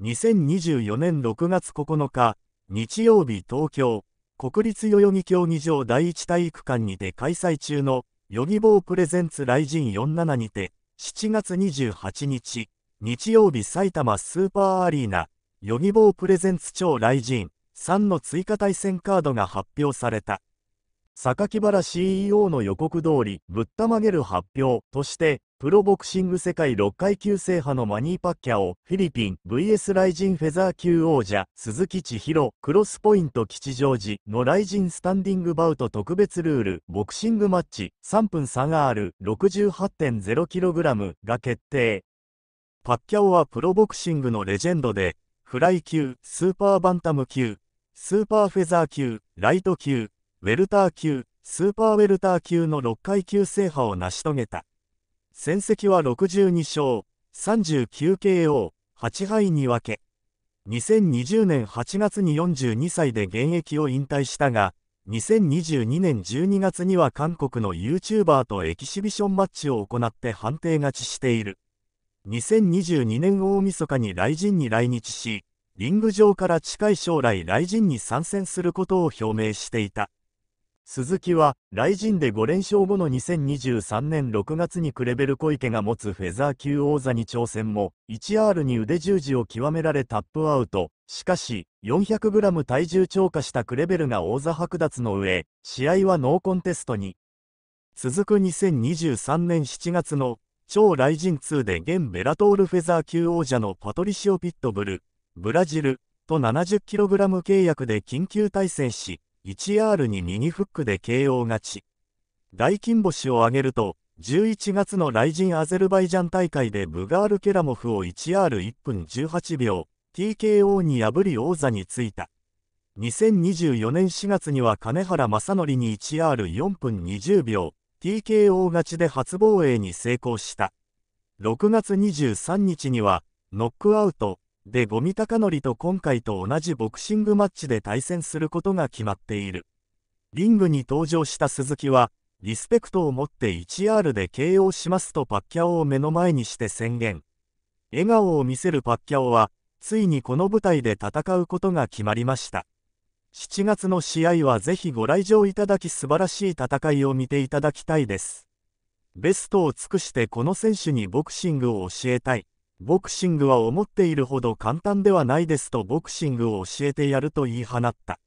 2024年6月9日、日曜日東京、国立代々木競技場第一体育館にて開催中の、ヨギボープレゼンツ雷神47にて、7月28日、日曜日埼玉スーパーアリーナ、ヨギボープレゼンツ超雷神3の追加対戦カードが発表された。榊原 CEO の予告通りぶったまげる発表としてプロボクシング世界6階級制覇のマニー・パッキャオ、フィリピン VS ライジンフェザー級王者、鈴木千尋、クロスポイント吉祥寺のライジンスタンディングバウト特別ルール、ボクシングマッチ、3分差がある 68.0kg が決定。パッキャオはプロボクシングのレジェンドで、フライ級、スーパーバンタム級、スーパーフェザー級、ライト級、ウェルター級、スーパーウェルター級の6階級制覇を成し遂げた。戦績は62勝 39KO8 敗に分け2020年8月に42歳で現役を引退したが2022年12月には韓国の YouTuber とエキシビションマッチを行って判定勝ちしている2022年大晦日に来陣に来日しリング上から近い将来来陣に参戦することを表明していた鈴木は、来陣で5連勝後の2023年6月にクレベル小池が持つフェザー級王座に挑戦も、1R に腕十字を極められタップアウト。しかし、400g 体重超過したクレベルが王座剥奪の上、試合はノーコンテストに。続く2023年7月の、超来陣2で現ベラトールフェザー級王者のパトリシオ・ピットブル、ブラジル、と 70kg 契約で緊急対戦し、1R に右フックで KO 勝ち。大金星を挙げると、11月のジンアゼルバイジャン大会でブガール・ケラモフを 1R1 分18秒、TKO に破り王座についた。2024年4月には金原正則に 1R4 分20秒、TKO 勝ちで初防衛に成功した。6月23日には、ノックアウト、でゴミ隆則と今回と同じボクシングマッチで対戦することが決まっている。リングに登場した鈴木は、リスペクトを持って 1R で KO しますとパッキャオを目の前にして宣言。笑顔を見せるパッキャオは、ついにこの舞台で戦うことが決まりました。7月の試合はぜひご来場いただき素晴らしい戦いを見ていただきたいです。ベストを尽くしてこの選手にボクシングを教えたい。ボクシングは思っているほど簡単ではないですとボクシングを教えてやると言い放った。